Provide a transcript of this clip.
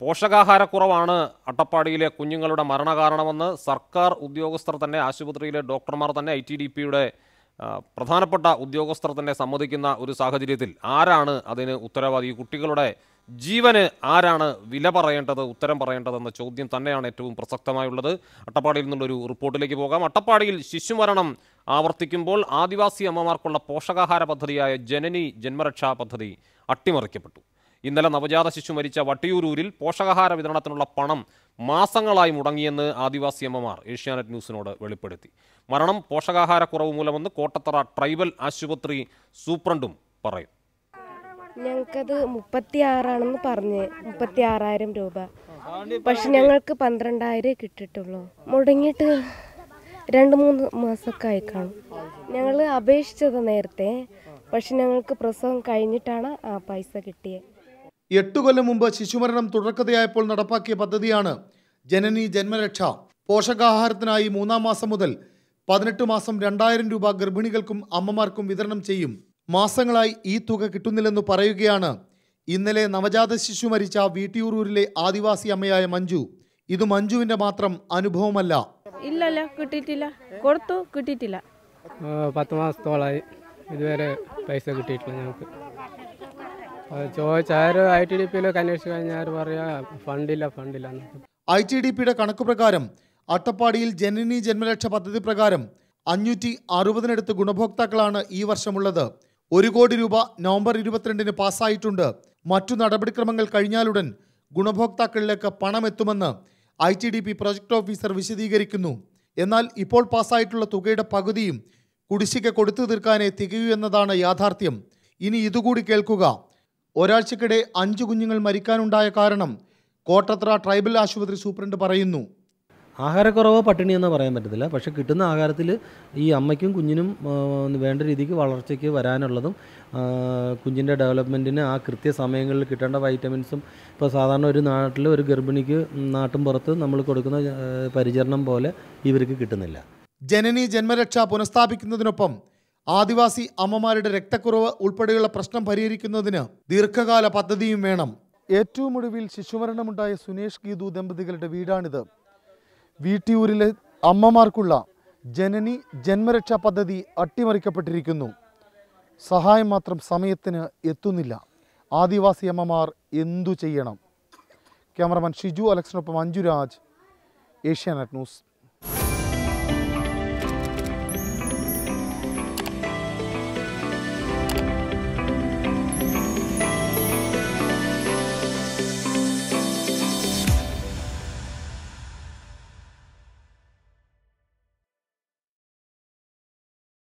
പോഷകാഹാരക്കുറവാണ് അട്ടപ്പാടിയിലെ കുഞ്ഞുങ്ങളുടെ മരണകാരണമെന്ന് സർക്കാർ ഉദ്യോഗസ്ഥർ തന്നെ ആശുപത്രിയിലെ ഡോക്ടർമാർ തന്നെ ഐ ടി ഡി പിയുടെ പ്രധാനപ്പെട്ട ഉദ്യോഗസ്ഥർ തന്നെ സമ്മതിക്കുന്ന ഒരു സാഹചര്യത്തിൽ ആരാണ് അതിന് ഉത്തരവാദി കുട്ടികളുടെ ജീവന് ആരാണ് വില പറയേണ്ടത് ഉത്തരം പറയേണ്ടതെന്ന ചോദ്യം തന്നെയാണ് ഏറ്റവും പ്രസക്തമായുള്ളത് അട്ടപ്പാടിയിൽ നിന്നുള്ളൊരു റിപ്പോർട്ടിലേക്ക് പോകാം അട്ടപ്പാടിയിൽ ശിശുമരണം ആവർത്തിക്കുമ്പോൾ ആദിവാസി അമ്മമാർക്കുള്ള പോഷകാഹാര പദ്ധതിയായ ജനനി ജന്മരക്ഷാ പദ്ധതി അട്ടിമറിക്കപ്പെട്ടു ഇന്നലെ നവജാത ശിശു മരിച്ച വട്ടിയൂരൂരിൽ പോഷകാഹാര വിതരണത്തിനുള്ള പണം മാസങ്ങളായി മുടങ്ങിയെന്ന് ആദിവാസി അമ്മമാർ ഏഷ്യാനെറ്റ് ന്യൂസിനോട് വെളിപ്പെടുത്തി മരണം പോഷകാഹാരക്കുറവ് മൂലമെന്ന് കോട്ടത്തറ ട്രൈബൽ ആശുപത്രി സൂപ്രണ്ടും പറയും ഞങ്ങൾക്കത് മുപ്പത്തിയാറാണെന്ന് പറഞ്ഞ് മുപ്പത്തി ആറായിരം രൂപ പക്ഷെ ഞങ്ങൾക്ക് പന്ത്രണ്ടായിരം കിട്ടിയിട്ടുള്ളൂ മുടങ്ങിയിട്ട് രണ്ട് മൂന്ന് മാസമൊക്കെ ആയി കാണും ഞങ്ങൾ അപേക്ഷിച്ചത് നേരത്തെ പക്ഷെ ഞങ്ങൾക്ക് പ്രസവം കഴിഞ്ഞിട്ടാണ് ആ പൈസ കിട്ടിയത് എട്ടു കൊല്ലം മുമ്പ് ശിശുമരണം തുടർക്കഥയായപ്പോൾ നടപ്പാക്കിയ പദ്ധതിയാണ് ജനനി ജന്മരക്ഷ പോഷകാഹാരത്തിനായി മൂന്നാം മാസം മുതൽ പതിനെട്ട് മാസം രണ്ടായിരം രൂപ ഗർഭിണികൾക്കും അമ്മമാർക്കും വിതരണം ചെയ്യും മാസങ്ങളായി ഈ തുക കിട്ടുന്നില്ലെന്ന് പറയുകയാണ് ഇന്നലെ നവജാത ശിശു മരിച്ച വീട്ടിയൂരൂരിലെ ആദിവാസി അമ്മയായ മഞ്ജു ഇത് മഞ്ജുവിന്റെ മാത്രം അനുഭവമല്ല ഇല്ലല്ല കിട്ടിയിട്ടില്ല കൊടുത്തു കിട്ടിയിട്ടില്ല പത്ത് മാസത്തോളായി ഇതുവരെ പൈസ കിട്ടിയിട്ടില്ല ഞങ്ങൾക്ക് ഐ ടി ഡി പറയാ ഫണ്ടില്ല ഫണ്ടില്ല പിയുടെ കണക്ക് പ്രകാരം അട്ടപ്പാടിയിൽ ജനനി ജന്മരക്ഷ പദ്ധതി പ്രകാരം അഞ്ഞൂറ്റി അറുപതിനടുത്ത് ഗുണഭോക്താക്കളാണ് ഈ വർഷമുള്ളത് ഒരു കോടി രൂപ നവംബർ ഇരുപത്തിരണ്ടിന് പാസ്സായിട്ടുണ്ട് മറ്റു നടപടിക്രമങ്ങൾ കഴിഞ്ഞാലുടൻ ഗുണഭോക്താക്കളിലേക്ക് പണമെത്തുമെന്ന് I T D P project officer വിശദീകരിക്കുന്നു എന്നാൽ ഇപ്പോൾ പാസ്സായിട്ടുള്ള തുകയുടെ പകുതിയും കുടിശ്ശിക കൊടുത്തു തീർക്കാനേ തികയൂ എന്നതാണ് യാഥാർത്ഥ്യം ഇനി ഇതുകൂടി കേൾക്കുക ഒരാഴ്ചക്കിടെ അഞ്ചു കുഞ്ഞുങ്ങൾ മരിക്കാനുണ്ടായ കാരണം കോട്ടത്ര ട്രൈബൽ ആശുപത്രി സൂപ്രണ്ട് പറയുന്നു ആഹാരക്കുറവ് പട്ടിണി എന്ന് പറയാൻ പറ്റത്തില്ല പക്ഷേ കിട്ടുന്ന ആഹാരത്തിൽ ഈ അമ്മയ്ക്കും കുഞ്ഞിനും വേണ്ട രീതിക്ക് വളർച്ചയ്ക്ക് വരാനുള്ളതും കുഞ്ഞിൻ്റെ ഡെവലപ്മെൻറ്റിന് ആ കൃത്യസമയങ്ങളിൽ സമയങ്ങളിൽ കിട്ടേണ്ട വൈറ്റമിൻസും ഇപ്പോൾ സാധാരണ ഒരു നാട്ടിൽ ഒരു ഗർഭിണിക്ക് നാട്ടും പുറത്ത് നമ്മൾ കൊടുക്കുന്ന പരിചരണം പോലെ ഇവർക്ക് കിട്ടുന്നില്ല ജനനി ജന്മരക്ഷ പുനഃസ്ഥാപിക്കുന്നതിനൊപ്പം ആദിവാസി അമ്മമാരുടെ രക്തക്കുറവ് ഉൾപ്പെടെയുള്ള പ്രശ്നം പരിഹരിക്കുന്നതിന് ദീർഘകാല പദ്ധതിയും വേണം ഏറ്റവും ഒടുവിൽ ശിശുമരണമുണ്ടായ സുനേഷ് ഗീതു ദമ്പതികളുടെ വീടാണിത് വീട്ടിയൂരിലെ അമ്മമാർക്കുള്ള ജനനി ജന്മരക്ഷാ പദ്ധതി അട്ടിമറിക്കപ്പെട്ടിരിക്കുന്നു സഹായം മാത്രം സമയത്തിന് എത്തുന്നില്ല ആദിവാസി അമ്മമാർ എന്തു ചെയ്യണം ക്യാമറമാൻ ഷിജു അലക്സിനൊപ്പം അഞ്ജുരാജ് ഏഷ്യാനെറ്റ് ന്യൂസ്